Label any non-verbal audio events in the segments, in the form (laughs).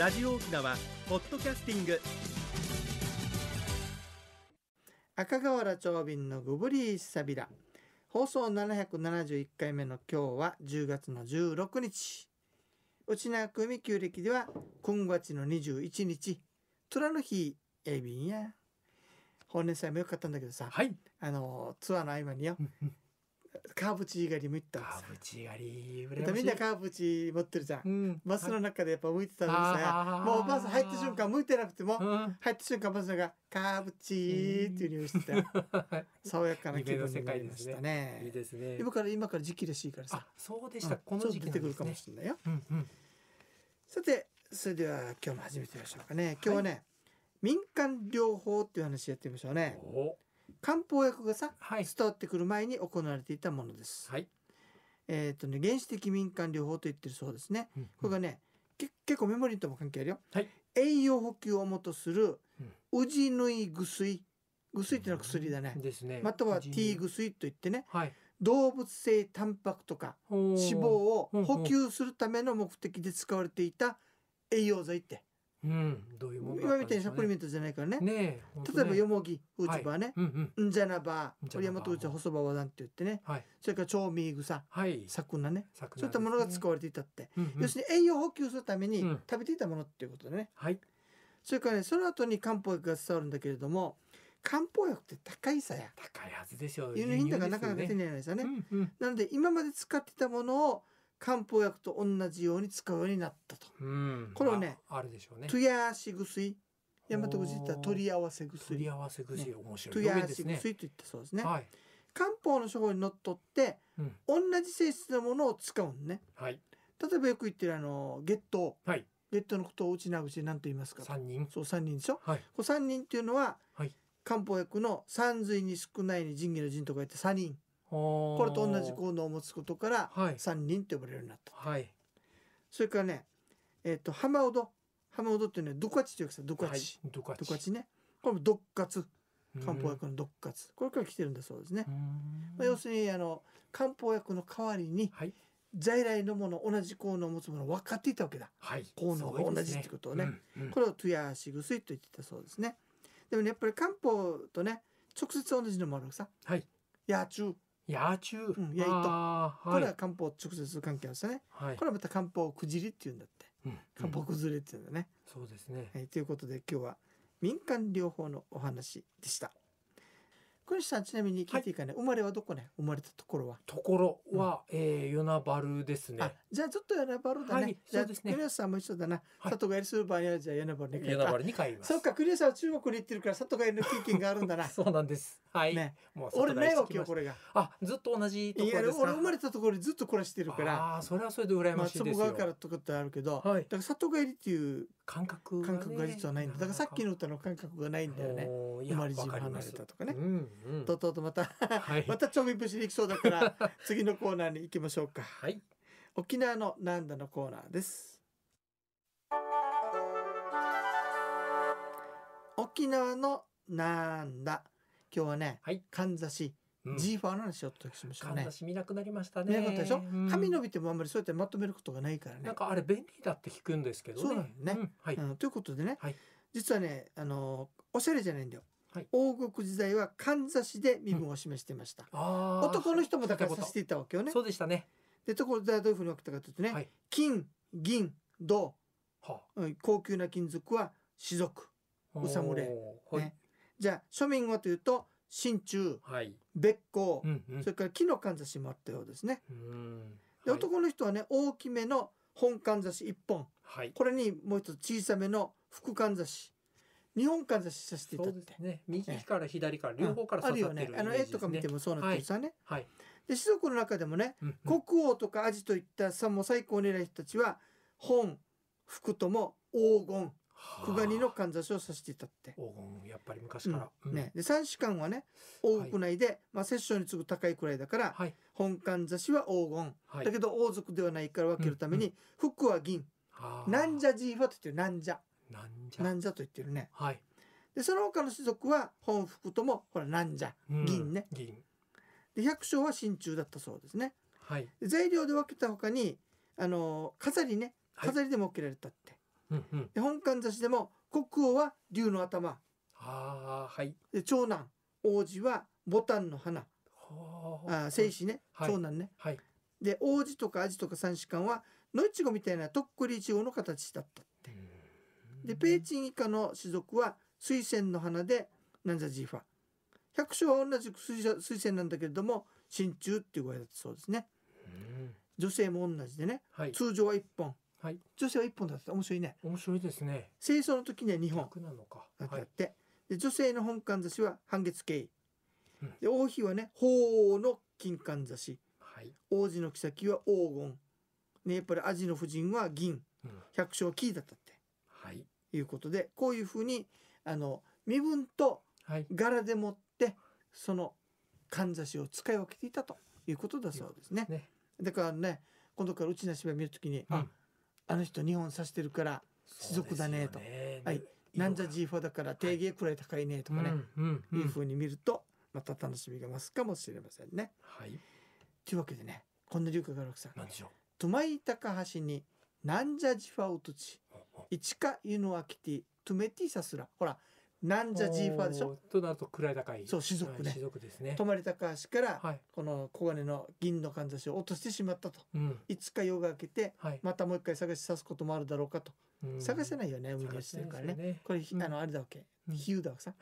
ラジオ沖縄ポッドキャスティング赤瓦町便のグブリーサビラ放送771回目の今日は10月の16日内縄美旧暦では今月の21日虎の日えびや本年祭もよかったんだけどさ、はい、あのツアーの合間によカーブチー狩りも行ったんですブチ狩り羨ましみんなカーブチ持ってるじゃん。うんバスの中でやっぱ向いてたんですあね。もうバス入った瞬間向いてなくても、入った瞬間バスがカーブチーっていう匂いしてて、爽やかな気分になりましたねいいですね今から今から時期らしいからさそうでした、うんこの時期ちょっと出てくるかもしれないよ。うんうん、さてそれでは今日も始めてみましょうかね今日はね、民間療法っていう話やってみましょうねお漢方薬がさ、はい、伝わってくる前に行われていたものです。はい、えっ、とね原始的民間療法と言ってるそうですね。うんうん、これがね結構メモリーとも関係あるよ。はい、栄養補給をもとするウジヌイ薬薬っていうのは薬だね。うん、ですね。またはティ T 薬と言ってね、はい、動物性タンパクとか脂肪を補給するための目的で使われていた栄養剤って。うん、どういうもの、ね、今みたサプリメントじゃないからね。ね例えばよもぎうちばね、うんじゃなば、鳥山とうちは細葉和なんて言ってね、それから調味草、はい、サクナね、そういったものが使われていたって、要するに栄養補給するために食べていたものっていうことね。はい、それからねその後に漢方薬が伝わるんだけれども。漢方薬って高いさや高いはずでしょう輸入品だからなかなか手に入らないですよね、なので今まで使ってたものを漢方薬と同じように使うようになったと、このねああるでしょうねトゥヤーシ薬大和口でった取り合わせ薬取り合わせ薬、ね、面白いトゥヤーシ薬と言ったそうですね、はい、漢方の処方にのっとって、うん、同じ性質のものを使うんね、はい、例えばよく言ってるあの月頭、はい、ットのことをうちなうち何と言いますか三人そう三人でしょ、はい、こ三人っていうのは、はい、漢方薬の三髄に少ないに仁義の仁とか言って三人これと同じ効能を持つことから三人って呼ばれるようになった、はい、それからねえっ、ー、と浜尾戸浜尾戸ってはドカチというかさドカチ、はい、ドカチねこれもカツ漢方薬のカツこれから来てるんだそうですね、まあ、要するにあの漢方薬の代わりに、はい、在来のもの同じ効能を持つもの分かっていたわけだ、はい、効能が同じってことをね、ねうんうん、これをトゥヤーシグスイと言ってたそうですねでもねやっぱり漢方とね直接同じのもあるさ「はい、野中」野中、うん、野糸、はい、これは漢方直接関係あんですね、はい、これはまた漢方くじりっていうんだって、うん、漢方くずれっていうんだね、そうですね、はい、ということで今日は民間療法のお話でした小西さんちなみに聞いていいかね、はい、生まれはどこね生まれたところはところは、うん、えー、与那原ですねじゃあちょっと与那原だね、はい、じゃあ、ね、クリさんも一緒だな、はい、里帰りする場合はじゃあ与那原に帰りますそうかクリさんは中国に行ってるから里帰りの経験があるんだな (laughs) そうなんですはい、ね、俺ないわけよこれがあずっと同じところ俺生まれたところずっと暮らしてるからあそれはそれで羨ましいですよ、まあ、からとかってあるけど、はい、だから里帰りっていう感覚感覚が実はないんだだからさっきの歌の感覚がないんだよね生まれ自離れたとかね、うんうん、とうとうとまたはい、またちょびぶしに行きそうだから (laughs) 次のコーナーに行きましょうか、はい、沖縄のなんだのコーナーです沖縄のなんだ今日はね、はい、かんざしジーファーの話をお届けしましたね。見なくなりましたね。見なかったでしょ。髪伸びてもあんまりそうやってまとめることがないからね。なんかあれ便利だって聞くんですけどね。そうなのね。はい、ということでね、実はねあのおしゃれじゃないんだよ。はい、王国時代はかんざしで身分を示してました。男の人もだからさせていたわけよね。そうでしたね。でところでどういうふうに分けたかというとね、金銀銅、高級な金属は士族おさ侍、ねじゃあ庶民はというと真鍮、はい、べっ甲、うんうん、それから木のかんざしもあったようですね。で男の人はね大きめの本かんざし1本、はい、これにもう一つ小さめの副かんざし日本かんざしさせていただいて、ね、右から左から両方から刺さってる、ね、あるよねあの絵とか見てもそうなんですよね。はい、はい、で士族の中でもね、うんうん、国王とかアジといったさも最高を狙い人たちは本服とも黄金久我のかんざしをさしていたって黄金やっぱり昔から、うん、ね、で三子間はね大国内で、はい、まあ、摂政に次ぐ高いくらいだから、はい、本かんざしは黄金、はい、だけど王族ではないから分けるために、うん服は銀なんじゃじいはと言ってるなんじゃなんじゃと言ってるね、はい、でその他の種族は本服ともほらなんじゃ、うん、銀ねで百姓は真鍮だったそうですね、はい、材料で分けたほかにあの飾りね飾りでも受けられたって、うんうん、本館雑誌でも国王は竜の頭あ、はい、で長男王子は牡丹の花あ精子ね、はい、長男ね、はい、で王子とかアジとか三子官は野いちごみたいなとっくりいちごの形だったってでペーチン以下の種族は水仙の花でなんじゃジーファ百姓は同じく水仙なんだけれども真鍮っていう具合だったそうですね女性も同じでね、はい、通常は1本はい、女性は1本だった面白いね面白いですね清掃の時には2本なのかだって、はい、で女性の本冠差しは半月経、うん、で王妃はね鳳凰の金冠差し、はい、王子の妃は黄金、ね、やっぱりアジの夫人は銀、うん、百姓キーだったって、はい、いうことでこういうふうにあの身分と柄でもって、はい、その冠差しを使い分けていたということだそうですね。ねだからね今度からうちの芝居見るときに、うん、ああの人日本刺してるから士族だねと、はい、なんじゃジーフ g ーだから定義くらい高いねとかね、いうんふうに見るとまた楽しみが増すかもしれませんね。はい、というわけでねこんな龍華が六さん何でしょう「とまい高橋になんじゃじファウトチ」「いちかゆのあきてとめてさすら」ほらなんじゃジーファーでしょとなると位高いそう士族ね,、士族ですね泊高橋から、この小金の銀のかんざしを落としてしまったと、いつか夜が明けて、またもう一回探し出すこともあるだろうかと、探せないよね海に落ちてるからねこれ、あのあれだわけ、比喩だわけさ、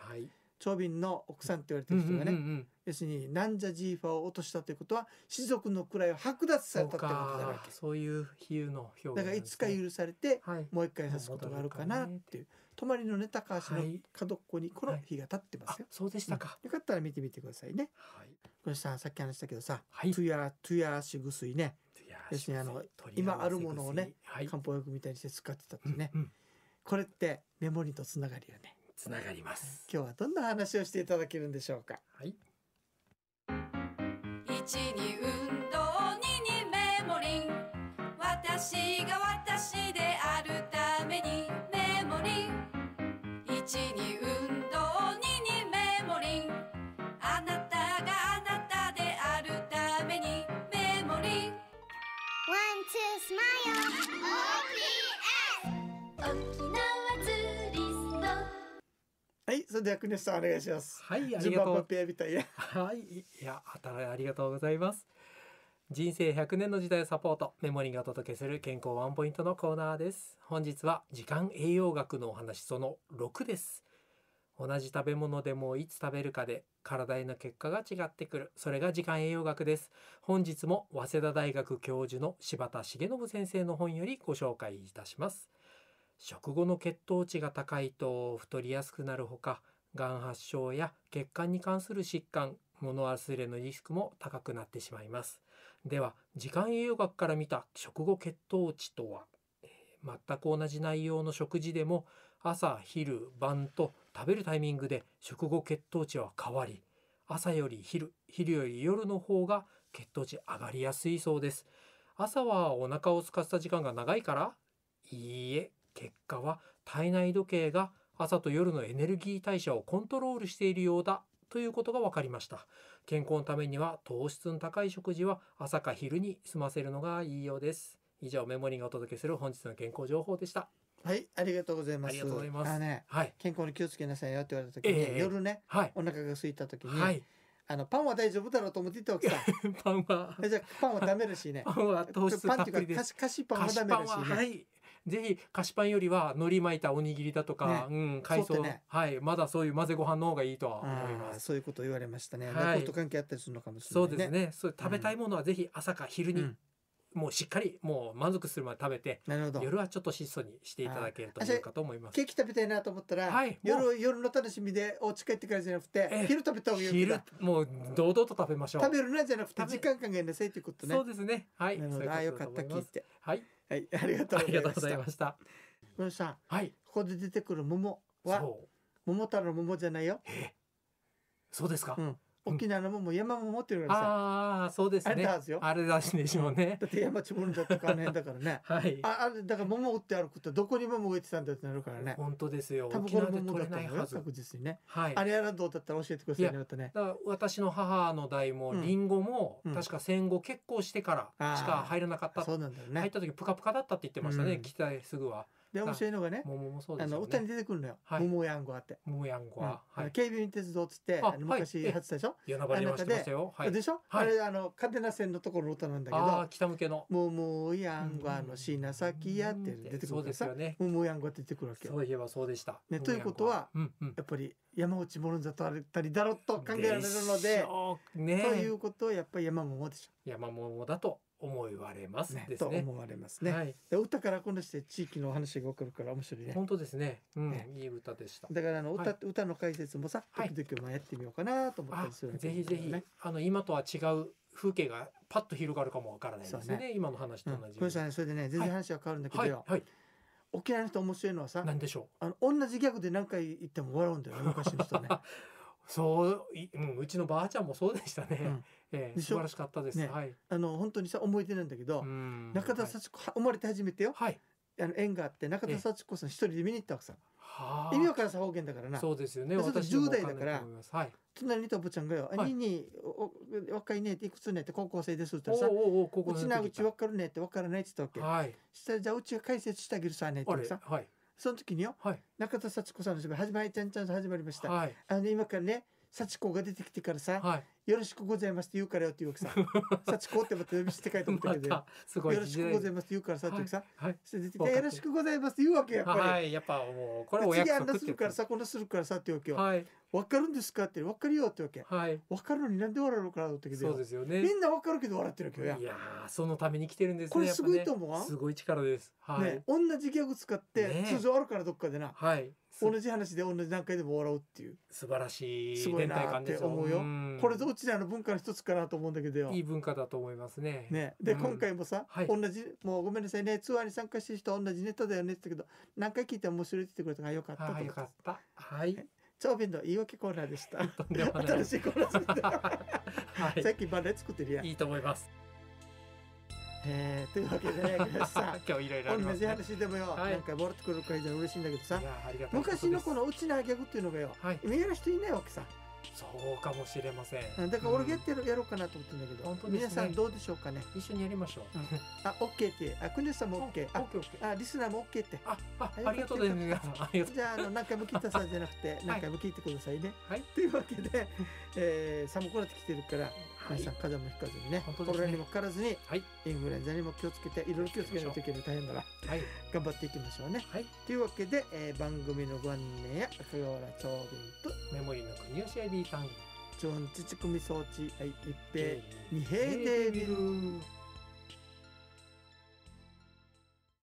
長瓶の奥さんって言われてる人がね、要するになんじゃジーファーを落としたということは士族の位を剥奪されたってことだわけそういう比喩の表現、ね、だからいつか許されて、もう一回指すことがあるかなっていう。泊まりのね高橋の角っこにこの日が立ってますよ、はいはい、そうでしたか、うん、よかったら見てみてくださいね、はい、これささっき話したけどさ、はい、トゥヤトゥヤシグスイね要するにあの今あるものをね、漢方薬みたいにして使ってたってね、うんうん、これってメモリとつながりよねつながります今日はどんな話をしていただけるんでしょうかはい一に運動2にメモリン私が私であるために運動メモリンあなたがあなたであるためにメモリンはいそれでは国吉さんお願いしますはいありがとうはいいやあたらありがとうございます人生100年の時代をサポートメモリーがお届けする健康ワンポイントのコーナーです本日は時間栄養学のお話その6です同じ食べ物でもいつ食べるかで体への結果が違ってくるそれが時間栄養学です本日も早稲田大学教授の柴田重信先生の本よりご紹介いたします食後の血糖値が高いと太りやすくなるほかがん発症や血管に関する疾患物忘れのリスクも高くなってしまいますでは時間栄養学から見た食後血糖値とは、えー、全く同じ内容の食事でも朝昼晩と食べるタイミングで食後血糖値は変わり朝より昼昼より夜の方が血糖値上がりやすいそうです朝はお腹を空かせた時間が長いからいいえ結果は体内時計が朝と夜のエネルギー代謝をコントロールしているようだということが分かりました健康のためには糖質の高い食事は朝か昼に済ませるのがいいようです以上メモリーがお届けする本日の健康情報でしたはいありがとうございますありがとうございますね、はい、健康に気をつけなさいよって言われた時に、えー、夜ね、はい、お腹が空いた時に、はいあのパンは大丈夫だろうと思ってたわけさ。(laughs) パンは。じゃパンはダメだしね。(laughs) パンは糖質たっぷりでパンっは菓子菓子パンはダメだしね。はい。ぜひ菓子パンよりは海苔巻いたおにぎりだとか、ね、うん海藻、ね、はいまだそういう混ぜご飯の方がいいとは思いますそういうこと言われましたね、はい、と関係あったりするのかもしれない、ね、そうですねそう食べたいものはぜひ朝か昼に、うんもうしっかりもう満足するまで食べてなるほど夜はちょっと質素にしていただけるというかと思いますケーキ食べたいなと思ったら、はい、夜夜の楽しみでお家帰ってからじゃなくて昼食べた方がいい昼もう堂々と食べましょう食べるなじゃなくて時間考えなさいということねそうですねはいああよかった聞いてはいはい、ありがとうございました。これさ、はい、ここで出てくる桃は桃太郎の桃じゃないよ。そうですか。うん沖縄のもも山も持ってるからさ、ああそうですねあれだはずよあれだしでしょうねだって山ちぼんだとかあの辺だからね (laughs) はいああれだから桃折ってあることどこに桃植えてたんだってなるからね本当ですよ多分これ桃だったの確実にね、はい、あれやらどうだったら教えてくださいねまたねだから私の母の代もりんごも、確か戦後結婚してからしか入らなかった、うん、そうなんだよね入った時プカプカだったって言ってましたね、うん、来たすぐはで面白いのがね桃もそうです、ね、あの歌に出てくるのよ「はい、桃やんごあ」って。桃やんごあ、うんはい、警備員鉄道っつって昔やってたでしょ、はい、あの中ででしょ、あれあの嘉手納線のところの歌なんだけど「北向けの桃やんごあのしなさきや」って出てくるからさ「桃やんご」って出てくるわけよ。そういえばそうでした、ね、ということは、うんうん、やっぱり山内もろんざとあたりだろっと考えられるのでで、ね、ということはやっぱり山桃でしょ。山桃だと思われます、ねね、と思われますね。はい、歌からこのして地域の話が起こるから面白いね。本当ですね。うん、ねいい歌でした。だからあの歌、はい、歌の解説もさ、時々もやってみようかなと思ったりする、ね、ぜひぜひあの今とは違う風景がパッと広がるかもわからないですね。今の話と同じ。うん、それでね全然話は変わるんだけどよ。はい沖縄の人面白いのはさ何でしょうあの同じギャグで何回言っても笑うんだよ昔の人ね (laughs) そう、うん、うちのばあちゃんもそうでしたね。(laughs) 素晴らしかったです。あの本当にさ思い出なんだけど、中田幸子、生まれて初めてよ。あの縁があって中田幸子さん一人で見に行ったわけさ。意味わからん方言だからな。そうですよね。私10代だから。隣にとぶちゃんがよ、はにお若いねっていくつねって高校生ですってさ、うちなうちわかるねってわからないって言ったわけ。はしたらじゃあうちが解説してあげるさねってさ。はい。その時によ、はい、中田幸子さんの芝居始まりちゃんちゃんと始まりました、はい、あの、今からね幸子が出てきてからさ、はい、よろしくございますって言うからよって言うわけさ (laughs) 幸子ってまた呼び捨てかいと思ったけどよろしくございますって言うからさって言うさ、はい、それで出てよろしくございますって言うわけやっぱり、はい、やっぱもうこれお約束次あんなするからさこんなするからさって言うわけよ、はい、分かるんですかって分かるよってわけ、はい、分かるのになんで笑うのかなってけどそうですよねみんな分かるけど笑ってるわけよいやそのために来てるんです、ね、これすごいと思う、ね、すごい力です、はい、ね、同じギャグ使って、ね、通常あるからどっかでな、はい、同じ話で同じ段階でも笑うっていう素晴らしいすごいなって思うよこれどちらの文化の一つかなと思うんだけどいい文化だと思いますねねで、うん、今回もさ、はい、同じもうごめんなさいねツアーに参加してる人同じネタだよねって言ったけど何回聞いて面白いって言ってくれたからよかったと、よかったはい長弁の言い訳コーナーでした。新しいコーナーでさっきバレ作ってるやん。いいと思います。えー、というわけでね、(laughs) さん、今日いろいろ、ね、同し話でもよ、はい、なんかボロってくるくらいじゃ嬉しいんだけどさ、昔のこのうちのあげぐっていうのがよ、はい、今やる人いないわけさ。そうかもしれませんだから俺やってやろうかなと思ってんだけど、うん皆さんどうでしょうかね一緒にやりましょう、うん、あケーってあ国吉さんも OK あ OK あリスナーもオッケーってああありがとうございますじゃあの何回も聞いたさんじゃなくて何回も聞いてくださいね、はい、というわけで、えー、寒くなってきてるから、はい、皆さん風邪もひかずにねコロナにもかからずに、はい、インフルエンザにも気をつけていろいろ気をつけないといけない大変だから、はい、頑張っていきましょうね、はい、というわけで、えー、番組のご案内や赤瓦長瓶とメモリーの国吉 IB リーんちょんちちくみ装置、はい、一平、二平で見る。